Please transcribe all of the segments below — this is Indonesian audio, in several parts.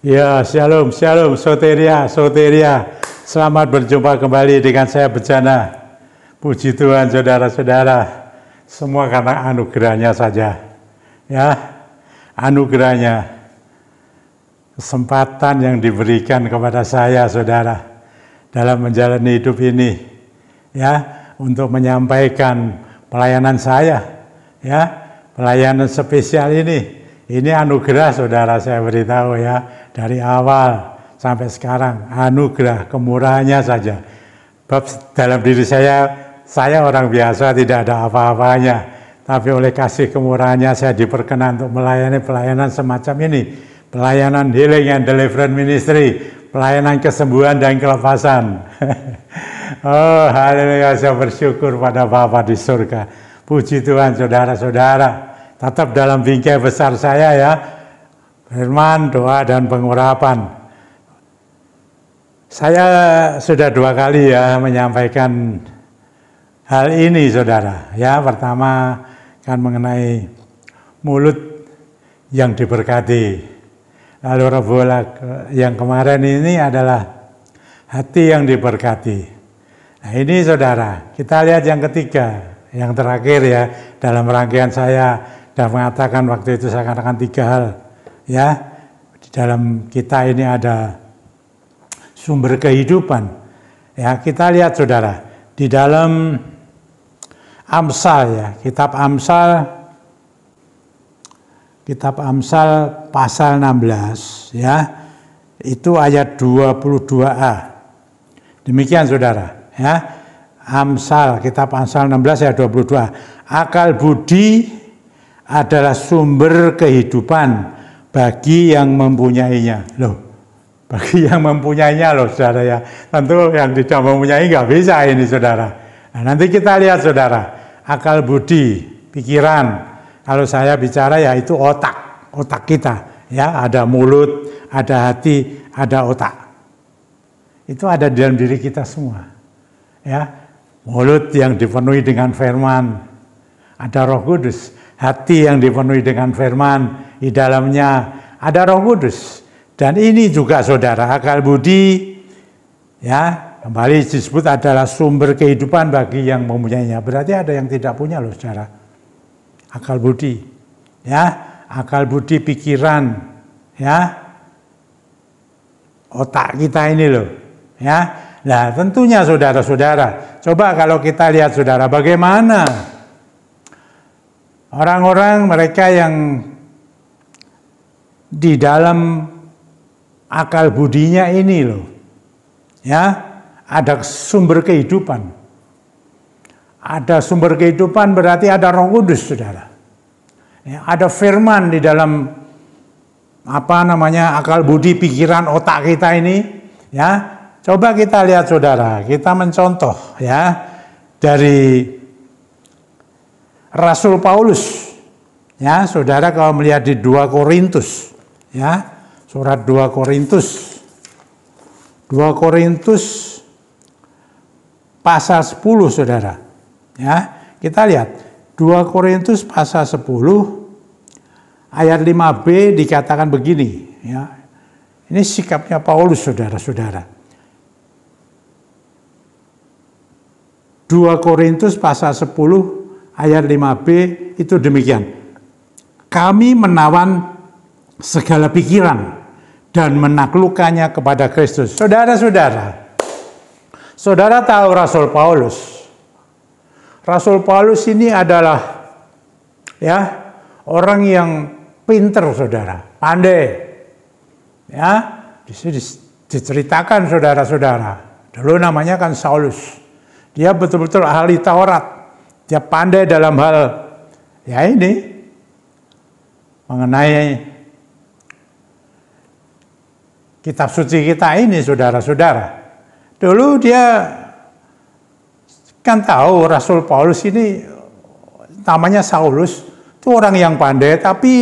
Ya, shalom, shalom, soteria, soteria. Selamat berjumpa kembali dengan saya Bejana. Puji Tuhan, saudara-saudara. Semua karena anugerahnya saja. Ya, anugerahnya. Kesempatan yang diberikan kepada saya, saudara. Dalam menjalani hidup ini. Ya, untuk menyampaikan pelayanan saya. Ya, pelayanan spesial ini. Ini anugerah, saudara, saya beritahu ya dari awal sampai sekarang anugerah kemurahannya saja. Bab dalam diri saya saya orang biasa tidak ada apa-apanya, tapi oleh kasih kemurahannya saya diperkenan untuk melayani pelayanan semacam ini, pelayanan healing and deliverance ministry, pelayanan kesembuhan dan kelepasan. oh, haleluya, saya bersyukur pada Bapa di surga. Puji Tuhan, saudara-saudara. Tetap dalam bingkai besar saya ya, firman, doa, dan pengurapan. Saya sudah dua kali ya menyampaikan hal ini saudara. Ya pertama kan mengenai mulut yang diberkati. Lalu bola yang kemarin ini adalah hati yang diberkati. Nah ini saudara, kita lihat yang ketiga, yang terakhir ya dalam rangkaian saya dan mengatakan waktu itu saya katakan tiga hal ya di dalam kita ini ada sumber kehidupan ya kita lihat saudara di dalam Amsal ya kitab Amsal kitab Amsal pasal 16 ya itu ayat 22a demikian saudara ya Amsal kitab Amsal 16 ayat 22 akal budi adalah sumber kehidupan bagi yang mempunyainya. Loh, bagi yang mempunyainya loh saudara ya. Tentu yang tidak mempunyai nggak bisa ini saudara. Nah, nanti kita lihat saudara, akal budi, pikiran. Kalau saya bicara ya itu otak, otak kita. Ya, ada mulut, ada hati, ada otak. Itu ada di dalam diri kita semua. Ya, mulut yang dipenuhi dengan firman, ada Roh Kudus, hati yang dipenuhi dengan firman, di dalamnya ada Roh Kudus. Dan ini juga saudara akal budi ya kembali disebut adalah sumber kehidupan bagi yang mempunyainya. Berarti ada yang tidak punya loh saudara. Akal budi ya, akal budi pikiran ya. Otak kita ini loh ya. Nah, tentunya saudara-saudara, coba kalau kita lihat saudara bagaimana orang-orang mereka yang di dalam akal budinya ini loh. Ya, ada sumber kehidupan. Ada sumber kehidupan berarti ada Roh Kudus, Saudara. Ya, ada firman di dalam apa namanya akal budi pikiran otak kita ini ya coba kita lihat saudara kita mencontoh ya dari Rasul Paulus ya saudara kalau melihat di 2 Korintus ya surat 2 Korintus 2 Korintus pasal 10 Saudara ya kita lihat 2 Korintus pasal 10 ayat 5b dikatakan begini ya ini sikapnya Paulus Saudara-saudara 2 Korintus pasal 10 ayat 5b itu demikian kami menawan segala pikiran dan menaklukkannya kepada Kristus. Saudara-saudara, saudara tahu Rasul Paulus. Rasul Paulus ini adalah ya orang yang pinter saudara, pandai. Ya, di sini diceritakan saudara-saudara. Dulu namanya kan Saulus. Dia betul-betul ahli Taurat. Dia pandai dalam hal ya ini mengenai kitab suci kita ini saudara-saudara. Dulu dia kan tahu Rasul Paulus ini namanya Saulus itu orang yang pandai tapi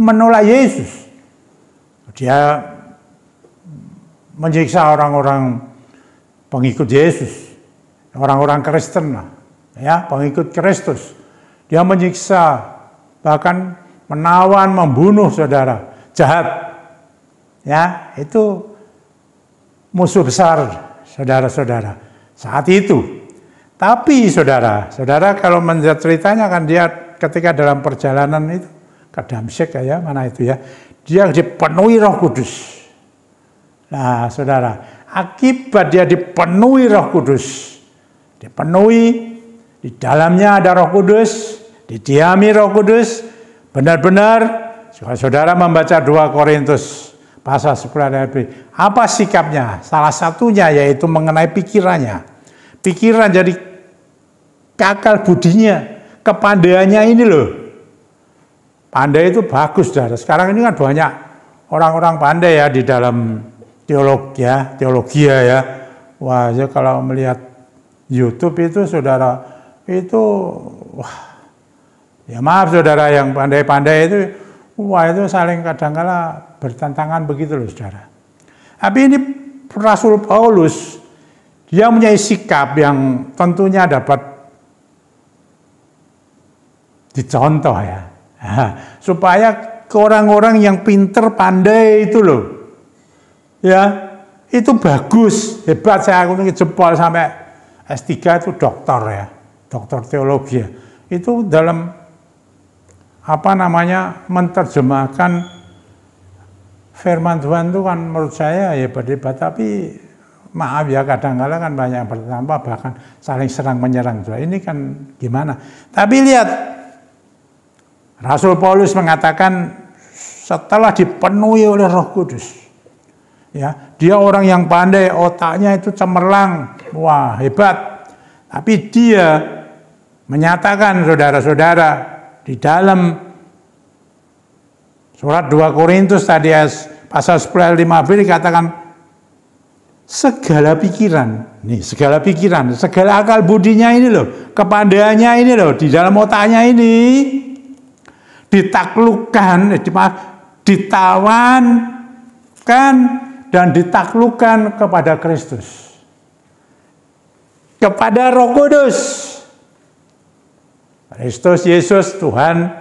menolak Yesus. Dia menyiksa orang-orang pengikut Yesus, orang-orang Kristen lah, ya pengikut Kristus. Dia menyiksa bahkan menawan, membunuh saudara, jahat ya itu musuh besar saudara-saudara saat itu. Tapi saudara, saudara kalau melihat ceritanya kan dia ketika dalam perjalanan itu ke Damsyik ya, ya mana itu ya, dia dipenuhi Roh Kudus. Nah, saudara, akibat dia dipenuhi Roh Kudus, dipenuhi di dalamnya ada Roh Kudus, didiami Roh Kudus, benar-benar saudara membaca 2 Korintus Pasal 10 Apa sikapnya? Salah satunya yaitu mengenai pikirannya. Pikiran jadi kakal budinya, kepandaiannya ini loh. Pandai itu bagus, saudara. Sekarang ini kan banyak orang-orang pandai ya di dalam ya, teologi ya, teologi ya. Wah, ya kalau melihat YouTube itu saudara itu wah ya maaf saudara yang pandai-pandai itu wah itu saling kadang-kala bertentangan begitu loh saudara. Tapi ini Rasul Paulus, dia punya sikap yang tentunya dapat dicontoh ya. Supaya ke orang-orang yang pinter pandai itu loh. Ya, itu bagus, hebat saya aku jempol sampai S3 itu dokter ya, dokter teologi ya. Itu dalam apa namanya menerjemahkan firman Tuhan itu kan menurut saya ya hebat tapi maaf ya kadang-kala kan banyak bertambah, bahkan saling serang menyerang. juga Ini kan gimana? Tapi lihat, Rasul Paulus mengatakan setelah dipenuhi oleh roh kudus, ya dia orang yang pandai, otaknya itu cemerlang, wah hebat. Tapi dia menyatakan saudara-saudara di dalam Surat 2 Korintus tadi pasal 10 5b dikatakan segala pikiran, nih segala pikiran, segala akal budinya ini loh, kepandainya ini loh, di dalam otaknya ini ditaklukkan, eh, ditawan kan dan ditaklukkan kepada Kristus. Kepada Roh Kudus. Kristus Yesus Tuhan,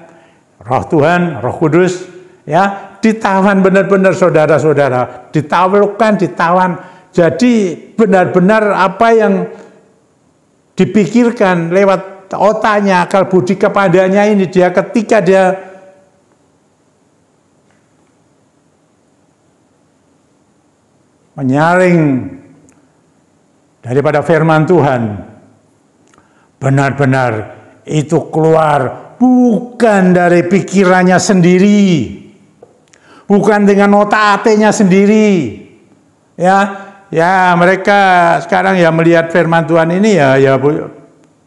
Roh Tuhan, Roh Kudus ya ditawan benar-benar saudara-saudara ditawarkan ditawan jadi benar-benar apa yang dipikirkan lewat otaknya akal budi kepadanya ini dia ketika dia menyaring daripada firman Tuhan benar-benar itu keluar bukan dari pikirannya sendiri bukan dengan otak atenya sendiri. Ya, ya mereka sekarang ya melihat firman Tuhan ini ya ya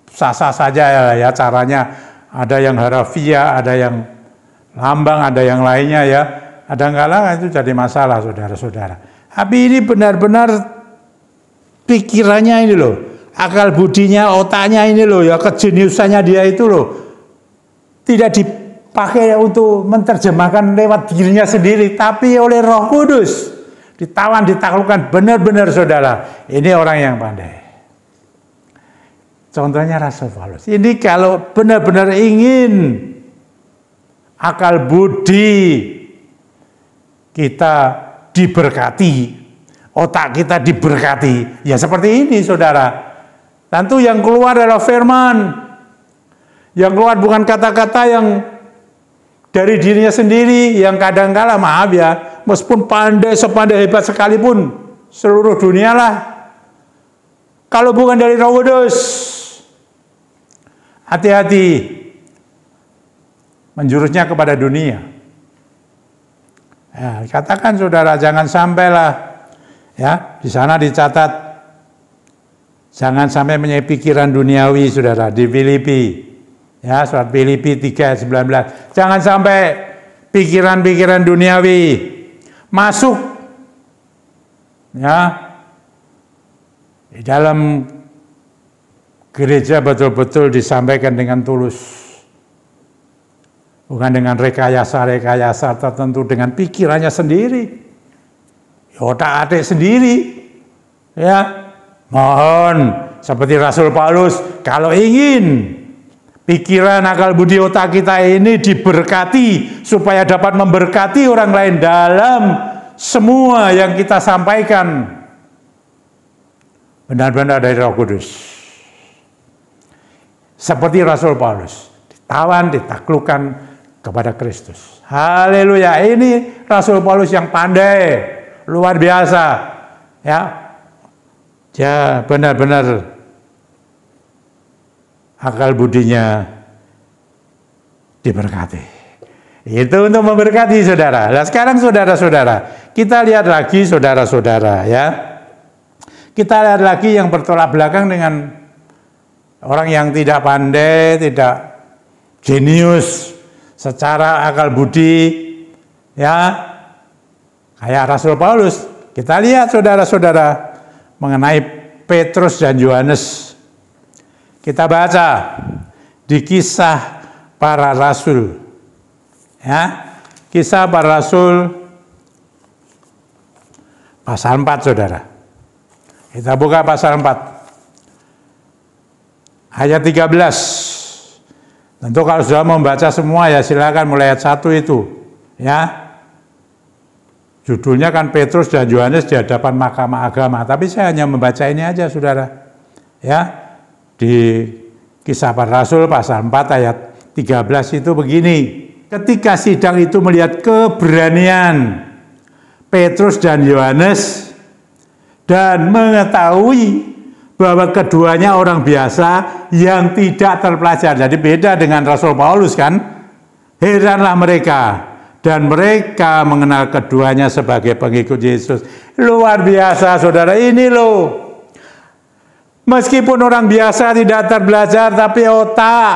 sah-sah saja ya, ya caranya. Ada yang harafiah, ada yang lambang, ada yang lainnya ya. Ada lah itu jadi masalah saudara-saudara. Tapi ini benar-benar pikirannya ini loh, akal budinya, otaknya ini loh ya, kejeniusannya dia itu loh. Tidak di pakai untuk menerjemahkan lewat dirinya sendiri, tapi oleh Roh Kudus ditawan ditaklukkan benar-benar saudara. Ini orang yang pandai. Contohnya Rasul Paulus. Ini kalau benar-benar ingin akal budi kita diberkati, otak kita diberkati. Ya seperti ini saudara. Tentu yang keluar adalah firman. Yang keluar bukan kata-kata yang dari dirinya sendiri yang kadang-kala maaf ya, meskipun pandai sepandai hebat sekalipun seluruh dunia lah kalau bukan dari Roh Kudus. Hati-hati menjurusnya kepada dunia. Ya, katakan saudara, jangan sampailah ya di sana dicatat jangan sampai punya pikiran duniawi saudara di Filipi Ya, surat Filipi 19. Jangan sampai pikiran-pikiran duniawi masuk ya di dalam gereja betul-betul disampaikan dengan tulus. Bukan dengan rekayasa-rekayasa tertentu dengan pikirannya sendiri. Ya otak sendiri. Ya. Mohon seperti Rasul Paulus kalau ingin pikiran, akal budi otak kita ini diberkati supaya dapat memberkati orang lain dalam semua yang kita sampaikan. Benar-benar dari Roh Kudus. Seperti Rasul Paulus, ditawan, ditaklukkan kepada Kristus. Haleluya. Ini Rasul Paulus yang pandai, luar biasa. Ya. Dia ya, benar-benar akal budinya diberkati. Itu untuk memberkati saudara. Nah sekarang saudara-saudara, kita lihat lagi saudara-saudara ya. Kita lihat lagi yang bertolak belakang dengan orang yang tidak pandai, tidak jenius secara akal budi ya. Kayak Rasul Paulus. Kita lihat saudara-saudara mengenai Petrus dan Yohanes kita baca di kisah para rasul. Ya, kisah para rasul pasal 4 Saudara. Kita buka pasal 4. Ayat 13. Tentu kalau sudah membaca semua ya silakan mulai ayat 1 itu. Ya. Judulnya kan Petrus dan Yohanes di hadapan mahkamah agama, tapi saya hanya membaca ini aja Saudara. Ya, di kisah para rasul pasal 4 ayat 13 itu begini. Ketika sidang itu melihat keberanian Petrus dan Yohanes dan mengetahui bahwa keduanya orang biasa yang tidak terpelajar. Jadi beda dengan Rasul Paulus kan. Heranlah mereka dan mereka mengenal keduanya sebagai pengikut Yesus. Luar biasa saudara ini loh. Meskipun orang biasa tidak terbelajar, tapi otak,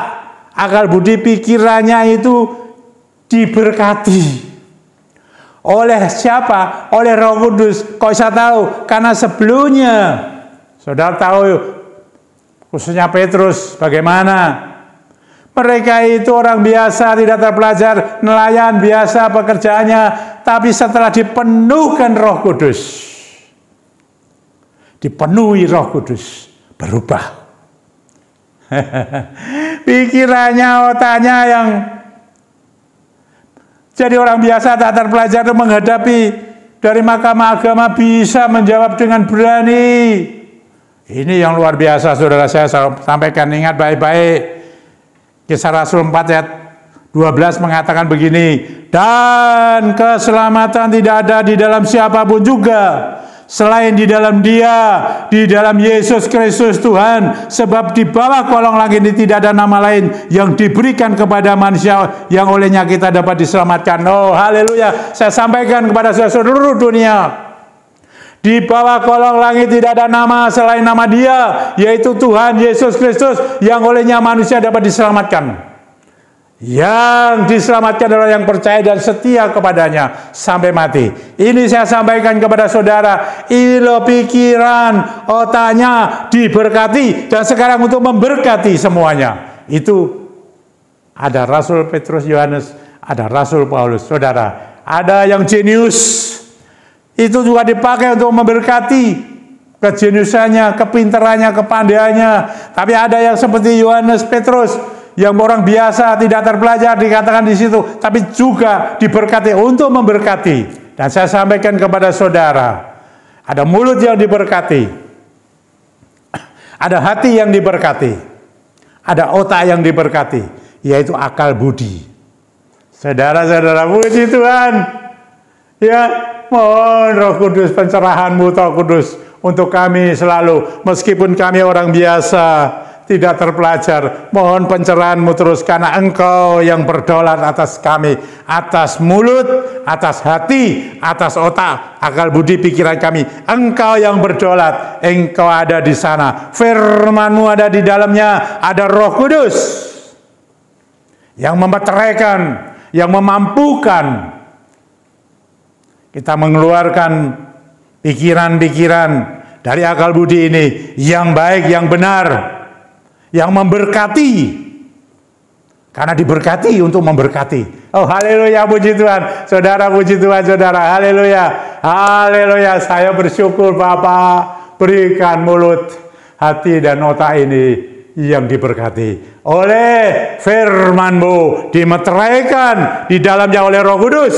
akal budi pikirannya itu diberkati. Oleh siapa? Oleh Roh Kudus. Kok saya tahu? Karena sebelumnya, saudara tahu khususnya Petrus bagaimana mereka itu orang biasa, tidak terpelajar, nelayan biasa pekerjaannya, tapi setelah dipenuhkan Roh Kudus, dipenuhi Roh Kudus, berubah. Pikirannya, otaknya yang jadi orang biasa tak terpelajar itu menghadapi dari mahkamah agama bisa menjawab dengan berani. Ini yang luar biasa saudara saya sampaikan ingat baik-baik. Kisah Rasul 4 ayat 12 mengatakan begini, dan keselamatan tidak ada di dalam siapapun juga Selain di dalam dia, di dalam Yesus Kristus Tuhan. Sebab di bawah kolong langit ini tidak ada nama lain yang diberikan kepada manusia yang olehnya kita dapat diselamatkan. Oh haleluya. Saya sampaikan kepada seluruh dunia. Di bawah kolong langit tidak ada nama selain nama dia, yaitu Tuhan Yesus Kristus yang olehnya manusia dapat diselamatkan. Yang diselamatkan adalah yang percaya dan setia kepadanya sampai mati. Ini saya sampaikan kepada saudara. Ilo pikiran, otaknya diberkati. Dan sekarang untuk memberkati semuanya. Itu ada Rasul Petrus Yohanes, ada Rasul Paulus. Saudara, ada yang jenius. Itu juga dipakai untuk memberkati kejeniusannya, kepinterannya, kepandaiannya. Tapi ada yang seperti Yohanes Petrus, yang orang biasa tidak terpelajar dikatakan di situ, tapi juga diberkati untuk memberkati. Dan saya sampaikan kepada saudara, ada mulut yang diberkati, ada hati yang diberkati, ada otak yang diberkati, yaitu akal budi. Saudara-saudara, puji Tuhan. Ya, mohon roh kudus pencerahanmu, roh kudus untuk kami selalu. Meskipun kami orang biasa, tidak terpelajar. Mohon pencerahanmu terus karena engkau yang berdaulat atas kami, atas mulut, atas hati, atas otak, akal budi pikiran kami. Engkau yang berdaulat, engkau ada di sana. Firmanmu ada di dalamnya, ada roh kudus yang memeteraikan, yang memampukan kita mengeluarkan pikiran-pikiran dari akal budi ini yang baik, yang benar, yang memberkati. Karena diberkati untuk memberkati. Oh haleluya puji Tuhan. Saudara puji Tuhan saudara. Haleluya. Haleluya. Saya bersyukur Bapak berikan mulut hati dan otak ini yang diberkati. Oleh firmanmu dimeteraikan di dalamnya oleh roh kudus.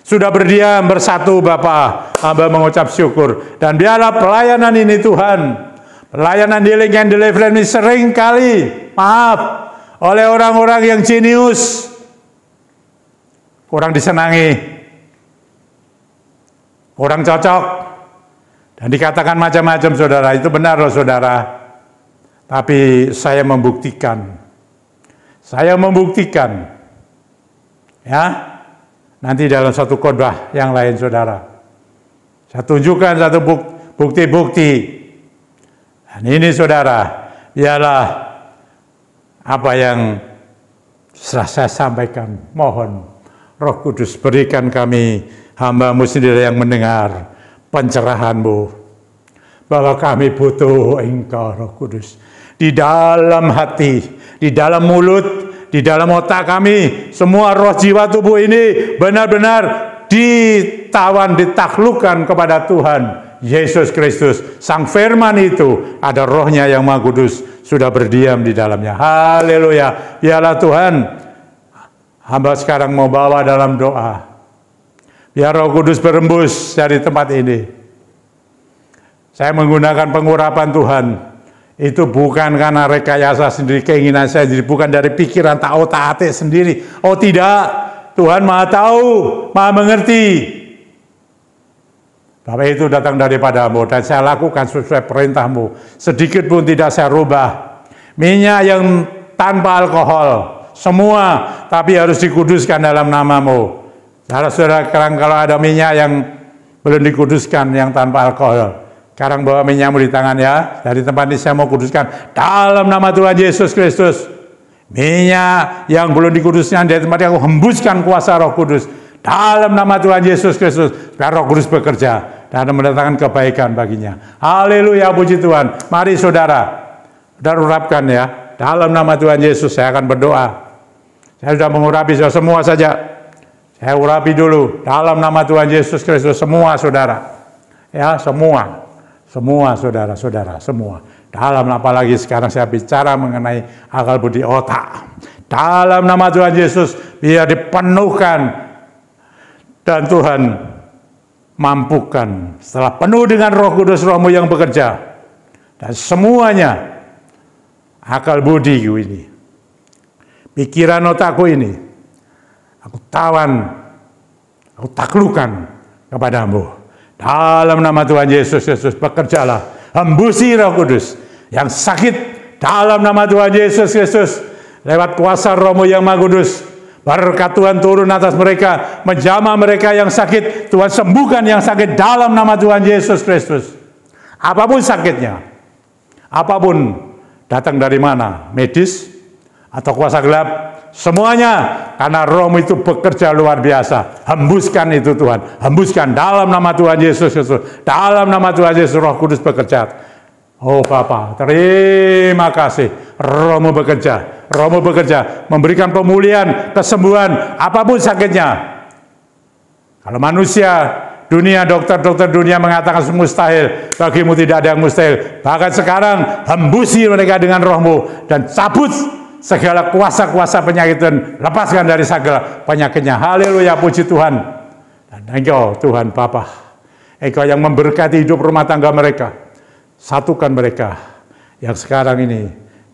Sudah berdiam bersatu Bapak. Hamba mengucap syukur. Dan biarlah pelayanan ini Tuhan Layanan healing and deliverance ini sering kali, maaf, oleh orang-orang yang jenius, orang disenangi, orang cocok, dan dikatakan macam-macam saudara, itu benar loh saudara. Tapi saya membuktikan, saya membuktikan, ya, nanti dalam satu khotbah yang lain saudara. Saya tunjukkan satu bukti-bukti dan ini saudara, ialah apa yang setelah saya sampaikan, mohon roh kudus berikan kami hambamu sendiri yang mendengar pencerahanmu. Bahwa kami butuh engkau roh kudus. Di dalam hati, di dalam mulut, di dalam otak kami, semua roh jiwa tubuh ini benar-benar ditawan, ditaklukkan kepada Tuhan Yesus Kristus. Sang firman itu ada rohnya yang maha kudus sudah berdiam di dalamnya. Haleluya. Biarlah Tuhan hamba sekarang mau bawa dalam doa. Biar roh kudus berembus dari tempat ini. Saya menggunakan pengurapan Tuhan. Itu bukan karena rekayasa sendiri, keinginan saya sendiri. Bukan dari pikiran tak otak oh atik sendiri. Oh tidak, Tuhan maha tahu, maha mengerti. Bapak itu datang daripadamu dan saya lakukan sesuai perintahmu. Sedikit pun tidak saya rubah. Minyak yang tanpa alkohol, semua tapi harus dikuduskan dalam namamu. Saudara-saudara, sekarang kalau ada minyak yang belum dikuduskan yang tanpa alkohol, sekarang bawa minyakmu di tangan ya. Dari tempat ini saya mau kuduskan dalam nama Tuhan Yesus Kristus. Minyak yang belum dikuduskan dari tempat yang aku hembuskan kuasa Roh Kudus dalam nama Tuhan Yesus Kristus. Biar Roh Kudus bekerja dan mendatangkan kebaikan baginya. Haleluya, puji Tuhan. Mari saudara, dan urapkan ya. Dalam nama Tuhan Yesus saya akan berdoa. Saya sudah mengurapi semua saja. Saya urapi dulu dalam nama Tuhan Yesus Kristus semua saudara. Ya, semua. Semua saudara-saudara, semua. Dalam apalagi sekarang saya bicara mengenai akal budi otak. Dalam nama Tuhan Yesus biar dipenuhkan dan Tuhan mampukan setelah penuh dengan roh kudus rohmu yang bekerja dan semuanya akal budi ini pikiran otakku ini aku tawan aku taklukan kepadamu dalam nama Tuhan Yesus Yesus bekerjalah hembusi roh kudus yang sakit dalam nama Tuhan Yesus Yesus lewat kuasa rohmu yang maha Berkat Tuhan turun atas mereka, menjama mereka yang sakit, Tuhan sembuhkan yang sakit dalam nama Tuhan Yesus Kristus. Apapun sakitnya, apapun datang dari mana, medis atau kuasa gelap, semuanya karena roh itu bekerja luar biasa. Hembuskan itu Tuhan, hembuskan dalam nama Tuhan Yesus Kristus. Dalam nama Tuhan Yesus Roh Kudus bekerja Oh Bapa, terima kasih. Romo bekerja, Romo bekerja, memberikan pemulihan, kesembuhan, apapun sakitnya. Kalau manusia, dunia, dokter-dokter dunia mengatakan mustahil, bagimu tidak ada yang mustahil. Bahkan sekarang, hembusi mereka dengan rohmu, dan cabut segala kuasa-kuasa penyakit dan lepaskan dari segala penyakitnya. Haleluya, puji Tuhan. Dan engkau Tuhan Bapa, engkau yang memberkati hidup rumah tangga mereka satukan mereka yang sekarang ini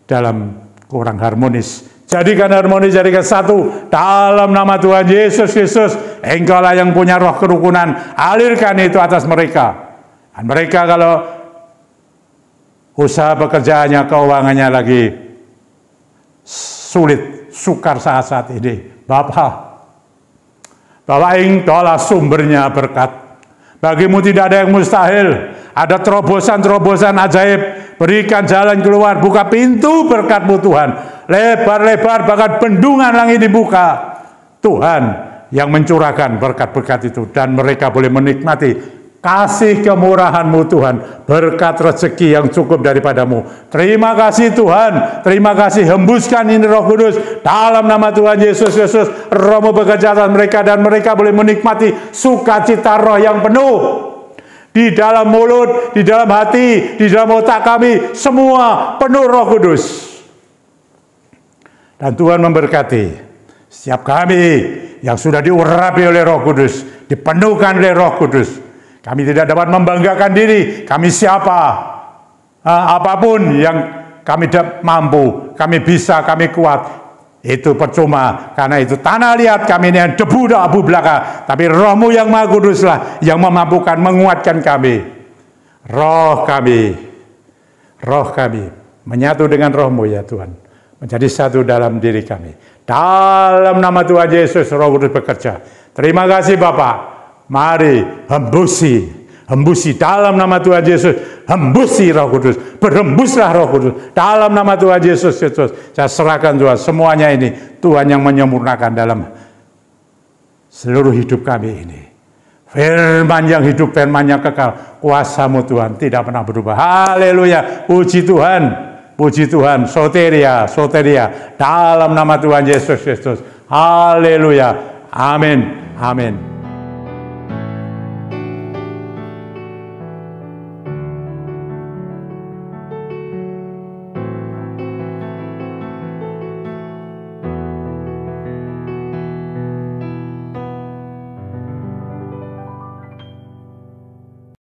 dalam kurang harmonis. Jadikan harmonis, jadikan satu dalam nama Tuhan Yesus Kristus. Engkaulah yang punya roh kerukunan, alirkan itu atas mereka. Dan mereka kalau usaha pekerjaannya, keuangannya lagi sulit, sukar saat-saat ini. Bapak, bahwa engkaulah sumbernya berkat. Bagimu tidak ada yang mustahil. Ada terobosan-terobosan ajaib. Berikan jalan keluar, buka pintu berkatmu Tuhan. Lebar-lebar bahkan bendungan langit dibuka. Tuhan yang mencurahkan berkat-berkat itu. Dan mereka boleh menikmati kasih kemurahanmu Tuhan, berkat rezeki yang cukup daripadamu. Terima kasih Tuhan, terima kasih hembuskan ini roh kudus, dalam nama Tuhan Yesus Yesus, Romo bekerja mereka dan mereka boleh menikmati sukacita roh yang penuh di dalam mulut, di dalam hati, di dalam otak kami, semua penuh roh kudus. Dan Tuhan memberkati setiap kami yang sudah diurapi oleh roh kudus, dipenuhkan oleh roh kudus. Kami tidak dapat membanggakan diri, kami siapa, ah, apapun yang kami mampu, kami bisa, kami kuat, itu percuma, karena itu tanah liat kami ini debu dan abu belaka. Tapi rohmu yang maha kuduslah yang memampukan menguatkan kami. Roh kami, roh kami menyatu dengan rohmu ya Tuhan. Menjadi satu dalam diri kami. Dalam nama Tuhan Yesus roh kudus bekerja. Terima kasih Bapak. Mari hembusi, hembusi dalam nama Tuhan Yesus Hembusi roh kudus. Berhembuslah roh kudus. Dalam nama Tuhan Yesus Kristus. Saya serahkan Tuhan semuanya ini. Tuhan yang menyempurnakan dalam seluruh hidup kami ini. Firman yang hidup, firman yang kekal. Kuasamu Tuhan tidak pernah berubah. Haleluya. Puji Tuhan. Puji Tuhan. Soteria, soteria. Dalam nama Tuhan Yesus Kristus. Haleluya. Amin. Amin.